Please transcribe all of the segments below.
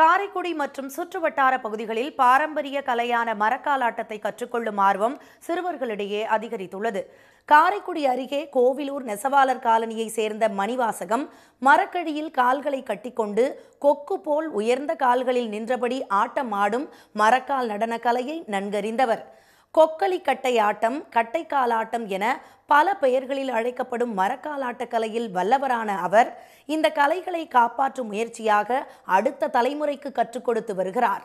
காரைக்குடி மற்றும் சுற்றுவட்டார பகுதிகளில் பாரம்பரிய கலையான மரக்காலாட்டத்தை கற்றுக்கொள்ளும் ஆர்வம் சிறுவர்களிடையே அதிகரித்துள்ளது காரைக்குடி அருகே கோவிலூர் நெசவாளர் காலனியை சேர்ந்த மணிவாசகம் மரக்கழியில் கால்களை கட்டிக்கொண்டு கொக்கு போல் உயர்ந்த கால்களில் நின்றபடி ஆட்டமாடும் மரக்கால் நடன கலையை நன்கறிந்தவர் கொக்களி கட்டை ஆட்டம் கட்டைக்காலாட்டம் என பல பெயர்களில் அழைக்கப்படும் மரக்காலாட்ட கலையில் வல்லவரான அவர் இந்த கலைகளை காப்பாற்றும் முயற்சியாக அடுத்த தலைமுறைக்கு கற்றுக் கொடுத்து வருகிறார்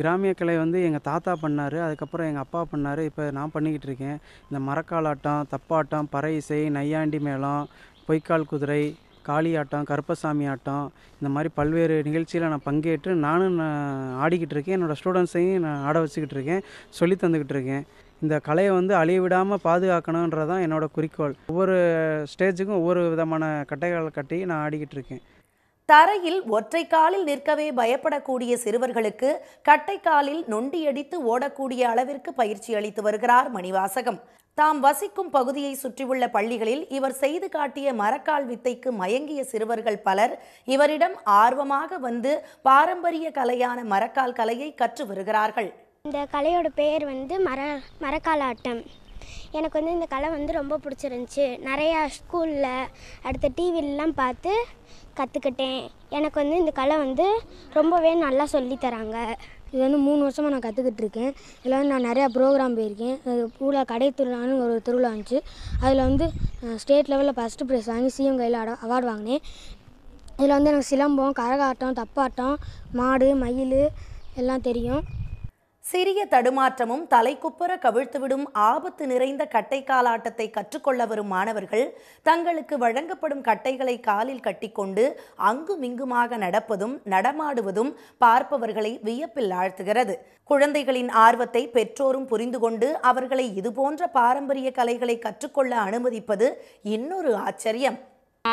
கிராமிய கலை வந்து எங்கள் தாத்தா பண்ணார் அதுக்கப்புறம் எங்கள் அப்பா பண்ணார் இப்போ நான் பண்ணிக்கிட்டு இருக்கேன் இந்த மரக்காலாட்டம் தப்பாட்டம் பறை இசை நையாண்டி மேளம் பொய்க்கால் குதிரை காளியாட்டம் கருப்பசாமி ஆட்டம் இந்த மாதிரி பல்வேறு நிகழ்ச்சியில் நான் பங்கேற்று நானும் நான் ஆடிக்கிட்டு இருக்கேன் என்னோடய ஸ்டூடெண்ட்ஸையும் நான் ஆட வச்சுக்கிட்டு இருக்கேன் சொல்லி தந்துக்கிட்டு இருக்கேன் இந்த கலையை வந்து அழிய விடாமல் பாதுகாக்கணுன்றது தான் என்னோடய குறிக்கோள் ஒவ்வொரு ஸ்டேஜுக்கும் ஒவ்வொரு விதமான கட்டைகள் கட்டி நான் ஆடிக்கிட்டு இருக்கேன் தரையில் ஒற்றை காலில் நிற்கவே பயப்படக்கூடிய சிறுவர்களுக்கு கட்டைக்காலில் நொண்டியடித்து ஓடக்கூடிய அளவிற்கு பயிற்சி அளித்து வருகிறார் மணிவாசகம் தாம் வசிக்கும் பகுதியை சுற்றியுள்ள பள்ளிகளில் இவர் செய்து காட்டிய மரக்கால் வித்தைக்கு மயங்கிய சிறுவர்கள் பலர் இவரிடம் ஆர்வமாக வந்து பாரம்பரிய கலையான மரக்கால் கலையை கற்று வருகிறார்கள் இந்த கலையோட பெயர் வந்து மர மரக்கால் ஆட்டம் எனக்கு வந்து இந்த கலை வந்து ரொம்ப பிடிச்சிருந்துச்சி நிறையா ஸ்கூலில் அடுத்த டிவிலெலாம் பார்த்து கற்றுக்கிட்டேன் எனக்கு வந்து இந்த கலை வந்து ரொம்பவே நல்லா சொல்லித்தராங்க இது வந்து மூணு வருஷமாக நான் கற்றுக்கிட்டு இருக்கேன் இதில் வந்து நான் நிறையா ப்ரோக்ராம் போயிருக்கேன் அது பூலா கடை திருவிழான்னு ஒரு திருவிழா வந்துச்சு அதில் வந்து ஸ்டேட் லெவலில் ஃபஸ்ட்டு ப்ரைஸ் வாங்கி சிஎம் கையில் அவார்டு வாங்கினேன் இதில் வந்து எனக்கு சிலம்பம் கரகாட்டம் தப்பாட்டம் மாடு மயில் எல்லாம் தெரியும் சிறிய தடுமாற்றமும் தலைக்குப்புற கவிழ்த்துவிடும் ஆபத்து நிறைந்த கட்டை காலாட்டத்தை கற்றுக்கொள்ள வரும் மாணவர்கள் தங்களுக்கு வழங்கப்படும் கட்டைகளை காலில் கட்டிக்கொண்டு அங்குமிங்குமாக நடப்பதும் நடமாடுவதும் பார்ப்பவர்களை வியப்பில் ஆழ்த்துகிறது குழந்தைகளின் ஆர்வத்தை பெற்றோரும் புரிந்து கொண்டு அவர்களை இதுபோன்ற பாரம்பரிய கலைகளை கற்றுக்கொள்ள அனுமதிப்பது இன்னொரு ஆச்சரியம்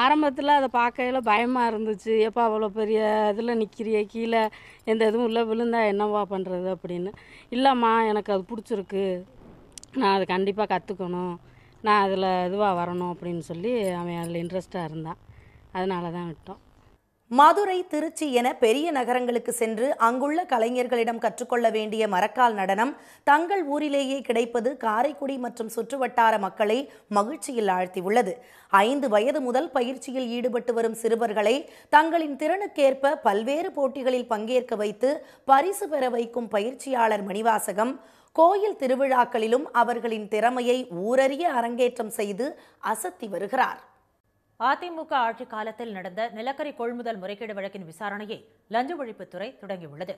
ஆரம்பத்தில் அதை பார்க்கையில் பயமாக இருந்துச்சு எப்போ அவ்வளோ பெரிய இதில் நிற்கிறிய கீழே எந்த இதுவும் உள்ளே விழுந்தா என்னவா பண்ணுறது அப்படின்னு இல்லைம்மா எனக்கு அது பிடிச்சிருக்கு நான் அது கண்டிப்பாக கற்றுக்கணும் நான் அதில் இதுவாக வரணும் அப்படின்னு சொல்லி அவன் அதில் இன்ட்ரெஸ்ட்டாக இருந்தான் அதனால தான் விட்டோம் மதுரை திருச்சி என பெரிய நகரங்களுக்கு சென்று அங்குள்ள கலைஞர்களிடம் கற்றுக்கொள்ள வேண்டிய மரக்கால் நடனம் தங்கள் ஊரிலேயே கிடைப்பது காரைக்குடி மற்றும் சுற்றுவட்டார மக்களை மகிழ்ச்சியில் ஆழ்த்தியுள்ளது ஐந்து வயது முதல் பயிற்சியில் ஈடுபட்டு வரும் சிறுவர்களை தங்களின் திறனுக்கேற்ப பல்வேறு போட்டிகளில் பங்கேற்க வைத்து பரிசு பெற வைக்கும் பயிற்சியாளர் மணிவாசகம் கோயில் திருவிழாக்களிலும் அவர்களின் திறமையை ஊரறிய அரங்கேற்றம் செய்து அசத்தி வருகிறார் அதிமுக ஆட்சி காலத்தில் நடந்த நிலக்கரி கொள்முதல் முறைகேடு வழக்கின் விசாரணையை லஞ்ச ஒழிப்புத்துறை தொடங்கியுள்ளது